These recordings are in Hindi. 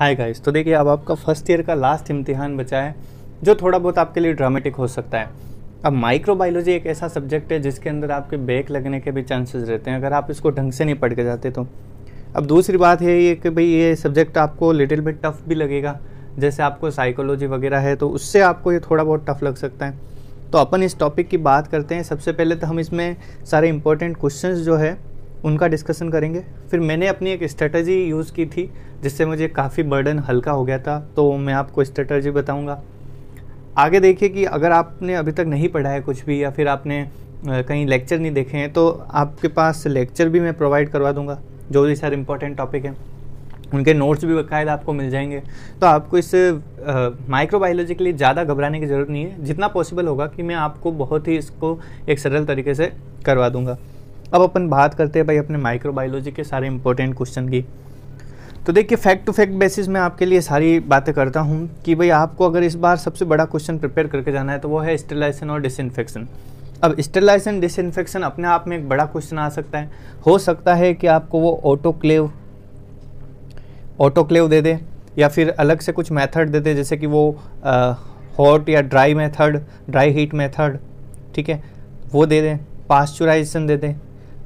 हाय गाइस तो देखिए अब आपका फर्स्ट ईयर का लास्ट इम्तिहान बचा है जो थोड़ा बहुत आपके लिए ड्रामेटिक हो सकता है अब माइक्रोबायोलॉजी एक ऐसा सब्जेक्ट है जिसके अंदर आपके बैक लगने के भी चांसेस रहते हैं अगर आप इसको ढंग से नहीं पढ़ के जाते तो अब दूसरी बात है ये कि भाई ये सब्जेक्ट आपको लिटिल बिट टफ भी लगेगा जैसे आपको साइकोलॉजी वगैरह है तो उससे आपको ये थोड़ा बहुत टफ लग सकता है तो अपन इस टॉपिक की बात करते हैं सबसे पहले तो हम इसमें सारे इंपॉर्टेंट क्वेश्चंस जो है उनका डिस्कशन करेंगे फिर मैंने अपनी एक स्ट्रेटजी यूज़ की थी जिससे मुझे काफ़ी बर्डन हल्का हो गया था तो मैं आपको स्ट्रेटजी बताऊंगा आगे देखिए कि अगर आपने अभी तक नहीं पढ़ा है कुछ भी या फिर आपने कहीं लेक्चर नहीं देखे हैं तो आपके पास लेक्चर भी मैं प्रोवाइड करवा दूँगा जो भी सारे इंपॉर्टेंट टॉपिक हैं उनके नोट्स भी बाकायदा आपको मिल जाएंगे तो आपको इस माइक्रोबायोलॉजी के लिए ज़्यादा घबराने की ज़रूरत नहीं है जितना पॉसिबल होगा कि मैं आपको बहुत ही इसको एक सरल तरीके से करवा दूँगा अब अपन बात करते हैं भाई अपने माइक्रोबायोलॉजी के सारे इंपॉर्टेंट क्वेश्चन की तो देखिए फैक्ट टू फैक्ट बेसिस में आपके लिए सारी बातें करता हूँ कि भाई आपको अगर इस बार सबसे बड़ा क्वेश्चन प्रिपेयर करके जाना है तो वो है स्टेलाइसन और डिसइनफेक्शन अब स्टेलाइसन डिसइनफेक्शन अपने आप में एक बड़ा क्वेश्चन आ सकता है हो सकता है कि आपको वो ऑटोक्लेव ऑटोक्लेव दे दे या फिर अलग से कुछ मेथड दे दे जैसे कि वो हॉट या dry method dry heat method ठीक है वो दे दें पास्चुराइजेशन दे दें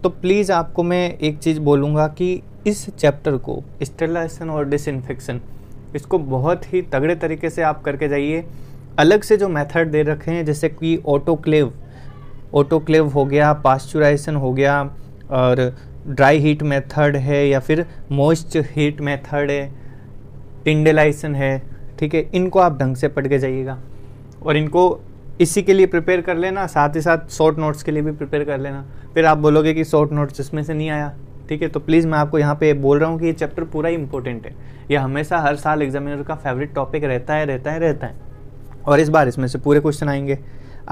तो प्लीज़ आपको मैं एक चीज़ बोलूँगा कि इस चैप्टर को स्टेलाइजेशन और डिसइनफेक्शन इसको बहुत ही तगड़े तरीके से आप करके जाइए अलग से जो मेथड दे रखे हैं जैसे कि ऑटोक्लेव ऑटोक्लेव हो गया पास्चुराइजेशन हो गया और ड्राई हीट मेथड है या फिर मोइस्ट हीट मेथड है टिंडलाइजेशन है ठीक है इनको आप ढंग से पढ़ के जाइएगा और इनको इसी के लिए प्रिपेयर कर लेना साथ ही साथ शॉर्ट नोट्स के लिए भी प्रिपेयर कर लेना फिर आप बोलोगे कि शॉर्ट नोट्स इसमें से नहीं आया ठीक है तो प्लीज़ मैं आपको यहाँ पे बोल रहा हूँ कि ये चैप्टर पूरा ही इंपॉर्टेंट है ये हमेशा हर साल एग्जामिनर का फेवरेट टॉपिक रहता है रहता है रहता है और इस बार इसमें से पूरे क्वेश्चन आएंगे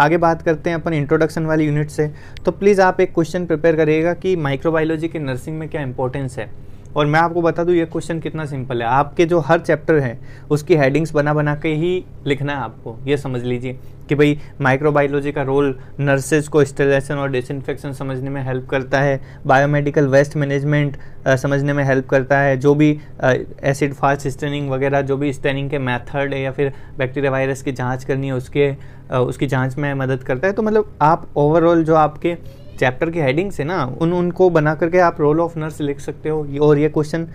आगे बात करते हैं अपन इंट्रोडक्शन वाली यूनिट से तो प्लीज़ आप एक क्वेश्चन प्रिपेयर करिएगा कि माइक्रोबायोलॉजी के नर्सिंग में क्या इंपॉर्टेंस है और मैं आपको बता दूं ये क्वेश्चन कितना सिंपल है आपके जो हर चैप्टर है उसकी हेडिंग्स बना बना के ही लिखना है आपको ये समझ लीजिए कि भाई माइक्रोबायोलॉजी का रोल नर्सेज को स्टेलेशन और डिसइनफेक्शन समझने में हेल्प करता है बायोमेडिकल वेस्ट मैनेजमेंट समझने में हेल्प करता है जो भी एसिड फास्ट स्टेनिंग वगैरह जो भी स्टेनिंग के मेथड है या फिर बैक्टीरिया वायरस की जांच करनी है उसके आ, उसकी जांच में मदद करता है तो मतलब आप ओवरऑल जो आपके चैप्टर की हेडिंग से ना उन उनको बना करके आप रोल ऑफ नर्स लिख सकते हो और ये क्वेश्चन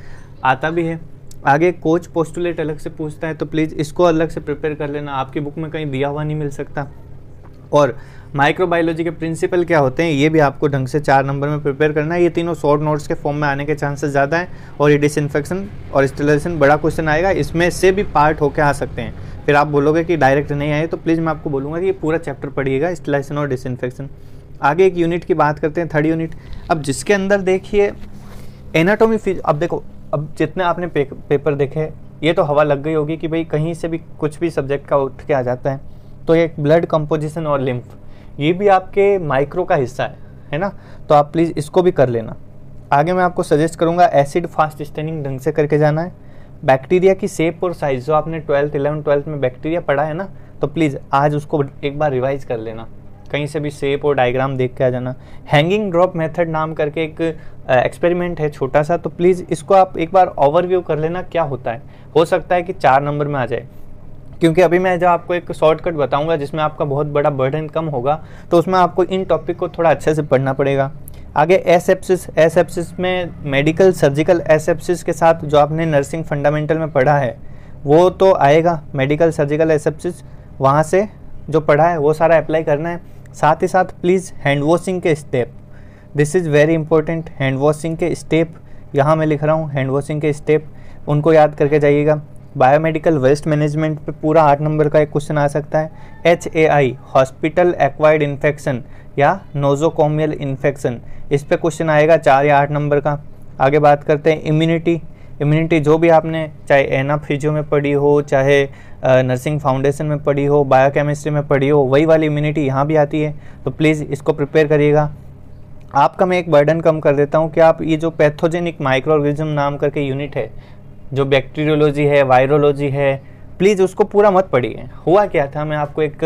आता भी है आगे कोच पोस्टुलेट अलग से पूछता है तो प्लीज़ इसको अलग से प्रिपेयर कर लेना आपकी बुक में कहीं दिया हुआ नहीं मिल सकता और माइक्रोबायोलॉजी के प्रिंसिपल क्या होते हैं ये भी आपको ढंग से चार नंबर में प्रिपेयर करना है ये तीनों शॉर्ट नोट्स के फॉर्म में आने के चांसेस ज़्यादा हैं और ये डिसइनफेक्शन और स्टेलाइजेशन बड़ा क्वेश्चन आएगा इसमें से भी पार्ट होकर आ सकते हैं फिर आप बोलोगे कि डायरेक्ट नहीं आए तो प्लीज़ मैं आपको बोलूँगा कि ये पूरा चैप्टर पढ़िएगा स्टेलाइजेशन और डिसइनफेक्शन आगे एक यूनिट की बात करते हैं थर्ड यूनिट अब जिसके अंदर देखिए एनाटोमी फिज अब देखो अब जितने आपने पे, पेपर देखे ये तो हवा लग गई होगी कि भाई कहीं से भी कुछ भी सब्जेक्ट का उठ के आ जाता है तो एक ब्लड कंपोजिशन और लिम्फ ये भी आपके माइक्रो का हिस्सा है है ना तो आप प्लीज़ इसको भी कर लेना आगे मैं आपको सजेस्ट करूँगा एसिड फास्ट स्टेनिंग ढंग से करके जाना है बैक्टीरिया की सेप और साइज जो आपने ट्वेल्थ इलेवन ट्वेल्थ में बैक्टीरिया पढ़ा है ना तो प्लीज़ आज उसको एक बार रिवाइज कर लेना कहीं से भी सेप और डायग्राम देख के आ जाना हैंगिंग ड्रॉप मेथड नाम करके एक एक्सपेरिमेंट है छोटा सा तो प्लीज़ इसको आप एक बार ओवरव्यू कर लेना क्या होता है हो सकता है कि चार नंबर में आ जाए क्योंकि अभी मैं जो आपको एक शॉर्टकट बताऊंगा जिसमें आपका बहुत बड़ा बर्डन कम होगा तो उसमें आपको इन टॉपिक को थोड़ा अच्छे से पढ़ना पड़ेगा आगे एसेप्सिस एसेप्सिस में मेडिकल सर्जिकल एसेप्सिस के साथ जो आपने नर्सिंग फंडामेंटल में पढ़ा है वो तो आएगा मेडिकल सर्जिकल एसेप्सिस वहाँ से जो पढ़ा है वो सारा अप्लाई करना है साथ ही साथ प्लीज़ हैंड वॉशिंग के step this is very important hand washing के स्टेप यहाँ मैं लिख रहा हूँ हैंड वॉशिंग के स्टेप उनको याद करके जाइएगा बायोमेडिकल वेस्ट मैनेजमेंट पे पूरा आठ नंबर का एक क्वेश्चन आ सकता है H A I hospital acquired infection या नोजोकोमियल इन्फेक्शन इस पर क्वेश्चन आएगा चार या आठ नंबर का आगे बात करते हैं इम्यूनिटी इम्यूनिटी जो भी आपने चाहे एना फिजियो में पढ़ी हो चाहे नर्सिंग फाउंडेशन में पढ़ी हो बायोकेमिस्ट्री में पढ़ी हो वही वाली इम्यूनिटी यहाँ भी आती है तो प्लीज़ इसको प्रिपेयर करिएगा आपका मैं एक बर्डन कम कर देता हूँ कि आप ये जो पैथोजेनिक माइक्रो ऑर्गेनिज्म नाम करके यूनिट है जो बैक्टीरियोलॉजी है वायरोलॉजी है प्लीज़ उसको पूरा मत पढ़िए हुआ क्या था मैं आपको एक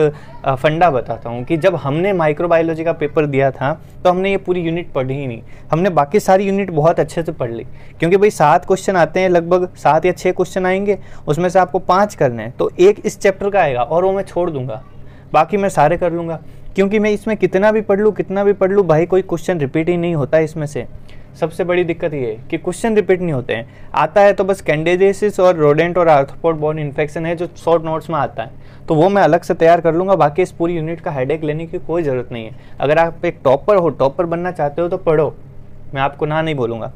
फंडा बताता हूँ कि जब हमने माइक्रोबायोलॉजी का पेपर दिया था तो हमने ये पूरी यूनिट पढ़ी ही नहीं हमने बाकी सारी यूनिट बहुत अच्छे से पढ़ ली क्योंकि भाई सात क्वेश्चन आते हैं लगभग सात या छः क्वेश्चन आएंगे उसमें से आपको पाँच करने हैं तो एक इस चैप्टर का आएगा और वो मैं छोड़ दूंगा बाकी मैं सारे कर लूँगा क्योंकि मैं इसमें कितना भी पढ़ लूँ कितना भी पढ़ लूँ भाई कोई क्वेश्चन रिपीट ही नहीं होता इसमें से सबसे बड़ी दिक्कत ये है कि क्वेश्चन रिपीट नहीं होते हैं आता है तो बस कैंडेजेसिस और रोडेंट और आर्थोपोड बॉर्न इन्फेक्शन है जो शॉर्ट नोट्स में आता है तो वो मैं अलग से तैयार कर लूँगा बाकी इस पूरी यूनिट का हेडेक लेने की कोई ज़रूरत नहीं है अगर आप एक टॉपर हो टॉपर बनना चाहते हो तो पढ़ो मैं आपको ना नहीं बोलूँगा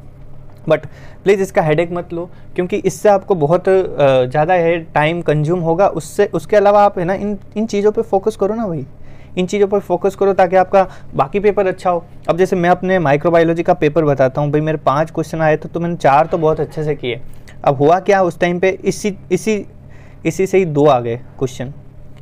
बट प्लीज़ इसका हेडेक मत लो क्योंकि इससे आपको बहुत ज़्यादा है टाइम कंज्यूम होगा उससे उसके अलावा आप है ना इन इन चीज़ों पे फोकस करो ना भाई इन चीज़ों पर फोकस करो ताकि आपका बाकी पेपर अच्छा हो अब जैसे मैं अपने माइक्रोबायोलॉजी का पेपर बताता हूँ भाई मेरे पाँच क्वेश्चन आए थे तो मैंने चार तो बहुत अच्छे से किए अब हुआ क्या उस टाइम पर इसी इसी इसी से ही दो आ गए क्वेश्चन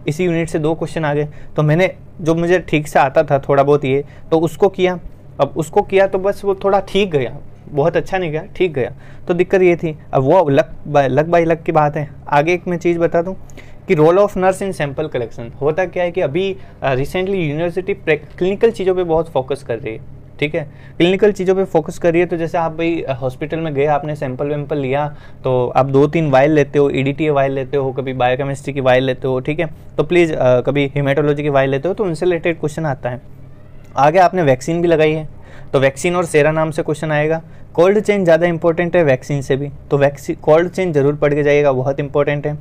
इसी यूनिट से दो क्वेश्चन आ गए तो मैंने जो मुझे ठीक से आता था थोड़ा बहुत ये तो उसको किया अब उसको किया तो बस वो थोड़ा ठीक गया बहुत अच्छा नहीं गया ठीक गया तो दिक्कत ये थी अब वो luck by luck by luck की बात है आगे एक मैं चीज़ बता दूँ कि role of nurse in sample collection होता क्या है कि अभी रिसेंटली यूनिवर्सिटी क्लिनिकल चीज़ों पे बहुत फोकस कर रही है ठीक है क्लिनिकल चीज़ों पे फोकस कर रही है तो जैसे आप भाई हॉस्पिटल में गए आपने सैंपल वैम्पल लिया तो आप दो तीन वायल लेते हो ईडीटी e वायल लेते हो कभी बायोकेमिस्ट्री की वायल लेते हो ठीक है तो प्लीज़ कभी हिमाटोलॉजी की वायल लेते हो तो उनसे रिलेटेड क्वेश्चन आता है आगे आपने वैक्सीन भी लगाई है तो वैक्सीन और सेरा नाम से क्वेश्चन आएगा कोल्ड चेन ज़्यादा इंपॉर्टेंट है वैक्सीन से भी तो वैक्सीन कोल्ड चेन जरूर पढ़ के जाइएगा बहुत इंपॉर्टेंट है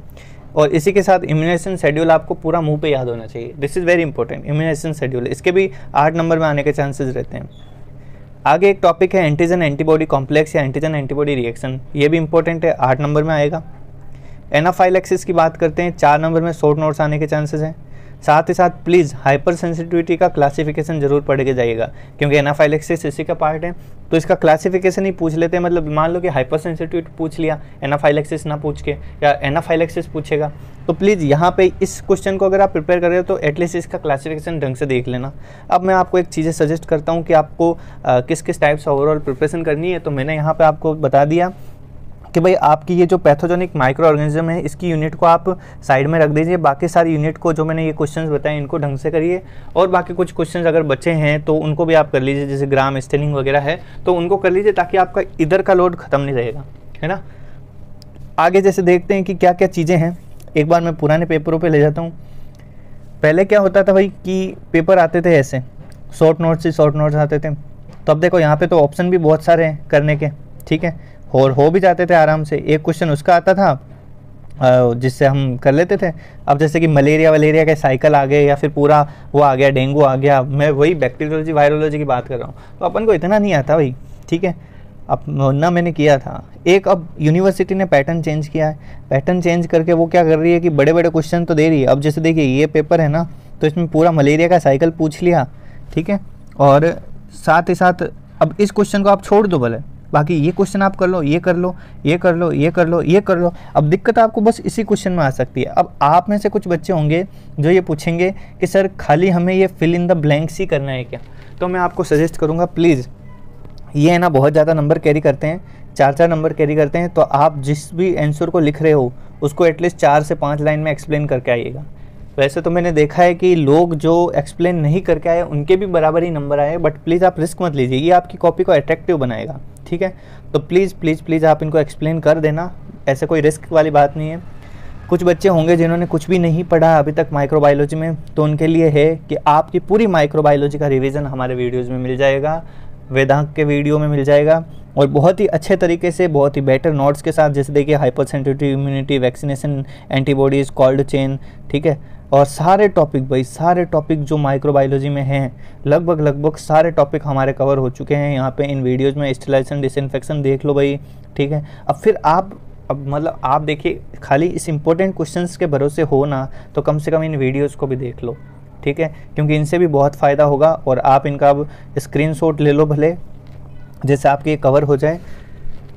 और इसी के साथ इम्यूनेशन शेड्यूल आपको पूरा मुंह पे याद होना चाहिए this is very important immunization schedule इसके भी आठ नंबर में आने के चांसेस रहते हैं आगे एक टॉपिक है एंटीजन एंटीबॉडी कॉम्प्लेक्स या एंटीजन एंटीबॉडी रिएक्शन ये भी इंपॉर्टेंट है आठ नंबर में आएगा एनाफाइलेक्सिस की बात करते हैं चार नंबर में शॉर्ट नोट्स आने के चांसेस हैं साथ ही साथ प्लीज़ हाइपर सेंसिटिविटी का क्लासिफिकेशन जरूर पढ़ के जाइएगा क्योंकि एनाफाइलेक्सिस इसी का पार्ट है तो इसका क्लासिफिकेशन ही पूछ लेते हैं मतलब मान लो कि हाइपर सेंसिटिविटी पूछ लिया एनाफाइलेक्सिस ना पूछ के या एनाफाइलेक्सिस पूछेगा तो प्लीज़ यहाँ पे इस क्वेश्चन को अगर आप प्रिपेयर कर रहे हो तो एटलीस्ट इसका क्लासिफिकेशन ढंग से देख लेना अब मैं आपको एक चीज़ें सजेस्ट करता हूँ कि आपको आ, किस किस टाइप से ओवरऑल प्रिपरेशन करनी है तो मैंने यहाँ पर आपको बता दिया कि भाई आपकी ये जो पैथोजेनिक माइक्रो ऑर्गेनिज्म है इसकी यूनिट को आप साइड में रख दीजिए बाकी सारी यूनिट को जो मैंने ये क्वेश्चन बताए इनको ढंग से करिए और बाकी कुछ क्वेश्चन अगर बचे हैं तो उनको भी आप कर लीजिए जैसे ग्राम स्टेनिंग वगैरह है तो उनको कर लीजिए ताकि आपका इधर का लोड खत्म नहीं रहेगा है ना आगे जैसे देखते हैं कि क्या क्या चीज़ें हैं एक बार मैं पुराने पेपरों पे ले जाता हूँ पहले क्या होता था भाई कि पेपर आते थे ऐसे शॉर्ट नोट्स ही शॉर्ट नोट्स आते थे तो अब देखो यहाँ पे तो ऑप्शन भी बहुत सारे हैं करने के ठीक है और हो भी जाते थे आराम से एक क्वेश्चन उसका आता था जिससे हम कर लेते थे अब जैसे कि मलेरिया वलेरिया के साइकिल आ गए या फिर पूरा वो आ गया डेंगू आ गया मैं वही बैक्टीरियोलॉजी वायरोलॉजी की बात कर रहा हूँ तो अपन को इतना नहीं आता भाई ठीक है अब ना मैंने किया था एक अब यूनिवर्सिटी ने पैटर्न चेंज किया है पैटर्न चेंज करके वो क्या कर रही है कि बड़े बड़े क्वेश्चन तो दे रही है अब जैसे देखिए ये पेपर है ना तो इसमें पूरा मलेरिया का साइकिल पूछ लिया ठीक है और साथ ही साथ अब इस क्वेश्चन को आप छोड़ दो भले बाकी ये क्वेश्चन आप कर लो ये कर लो ये कर लो ये कर लो ये कर लो अब दिक्कत आपको बस इसी क्वेश्चन में आ सकती है अब आप में से कुछ बच्चे होंगे जो ये पूछेंगे कि सर खाली हमें ये फिल इन द ब्लैंक्स ही करना है क्या तो मैं आपको सजेस्ट करूँगा प्लीज़ ये है ना बहुत ज़्यादा नंबर कैरी करते हैं चार चार नंबर कैरी करते हैं तो आप जिस भी आंसर को लिख रहे हो उसको एटलीस्ट चार से पाँच लाइन में एक्सप्लेन करके आइएगा वैसे तो मैंने देखा है कि लोग जो एक्सप्लेन नहीं करके आए उनके भी बराबर ही नंबर आए बट प्लीज़ आप रिस्क मत लीजिए ये आपकी कॉपी को अट्रैक्टिव बनाएगा ठीक है तो प्लीज़ प्लीज़ प्लीज़ आप इनको एक्सप्लेन कर देना ऐसे कोई रिस्क वाली बात नहीं है कुछ बच्चे होंगे जिन्होंने कुछ भी नहीं पढ़ा अभी तक माइक्रोबायोलॉजी में तो उनके लिए है कि आपकी पूरी माइक्रोबायोलॉजी का रिविज़न हमारे वीडियोज़ में मिल जाएगा वेदांक के वीडियो में मिल जाएगा और बहुत ही अच्छे तरीके से बहुत ही बेटर नोट्स के साथ जैसे देखिए hypersensitive immunity vaccination antibodies cold chain ठीक है और सारे टॉपिक भाई सारे टॉपिक जो माइक्रोबायोलॉजी में हैं लगभग लगभग सारे टॉपिक हमारे कवर हो चुके हैं यहाँ पे इन वीडियोज़ में स्टिलाइजेशन डिसइनफेक्शन देख लो भाई ठीक है अब फिर आप अब मतलब आप देखिए खाली इस इंपॉर्टेंट क्वेश्चन के भरोसे हो ना तो कम से कम इन वीडियोज़ को भी देख लो ठीक है क्योंकि इनसे भी बहुत फ़ायदा होगा और आप इनका अब स्क्रीन ले लो भले जैसे आपके कवर हो जाए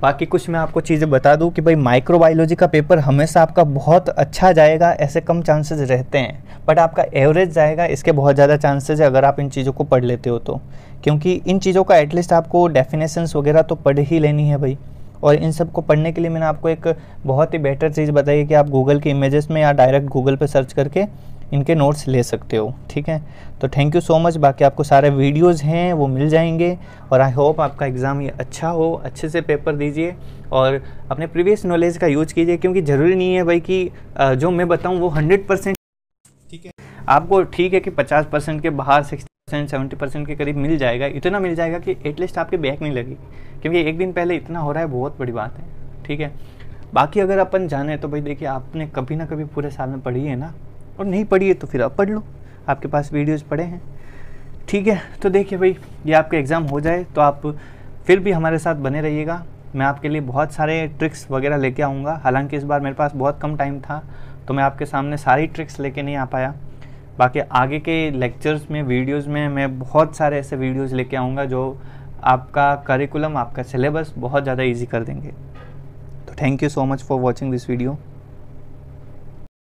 बाकी कुछ मैं आपको चीज़ें बता दूं कि भाई माइक्रोबायोलॉजी का पेपर हमेशा आपका बहुत अच्छा जाएगा ऐसे कम चांसेस रहते हैं बट आपका एवरेज जाएगा इसके बहुत ज़्यादा चांसेस है अगर आप इन चीज़ों को पढ़ लेते हो तो क्योंकि इन चीज़ों का एटलीस्ट आपको डेफिनेशंस वगैरह तो पढ़ ही लेनी है भाई और इन सब को पढ़ने के लिए मैंने आपको एक बहुत ही बेटर चीज़ बताई कि आप गूगल के इमेजेस में या डायरेक्ट गूगल पर सर्च करके इनके नोट्स ले सकते हो ठीक है तो थैंक यू सो मच बाकी आपको सारे वीडियोज़ हैं वो मिल जाएंगे और आई होप आपका एग्ज़ाम ये अच्छा हो अच्छे से पेपर दीजिए और अपने प्रीवियस नॉलेज का यूज कीजिए क्योंकि ज़रूरी नहीं है भाई कि जो मैं बताऊँ वो हंड्रेड परसेंट ठीक है आपको ठीक है कि पचास परसेंट के बाहर सिक्सटी परसेंट सेवेंटी परसेंट के करीब मिल जाएगा इतना मिल जाएगा कि एटलीस्ट आपके बैक नहीं लगेगी क्योंकि एक दिन पहले इतना हो रहा है बहुत बड़ी बात है ठीक है बाकी अगर अपन जाने तो भाई देखिए आपने कभी ना कभी पूरे साल में पढ़ी है ना और नहीं पढ़ी है तो फिर आप पढ़ लो आपके पास वीडियोज़ पड़े हैं ठीक है तो देखिए भाई ये आपके एग्ज़ाम हो जाए तो आप फिर भी हमारे साथ बने रहिएगा मैं आपके लिए बहुत सारे ट्रिक्स वगैरह लेके आऊँगा हालांकि इस बार मेरे पास बहुत कम टाइम था तो मैं आपके सामने सारी ट्रिक्स लेके नहीं आ पाया बाकी आगे के लेक्चर्स में वीडियोस में मैं बहुत सारे ऐसे वीडियोस लेके आऊँगा जो आपका करिकुलम आपका सिलेबस बहुत ज़्यादा ईजी कर देंगे तो thank you so much for watching this video